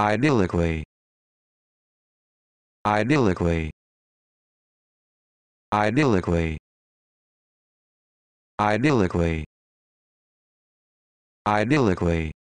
idyllically idyllically idyllically idyllically idyllically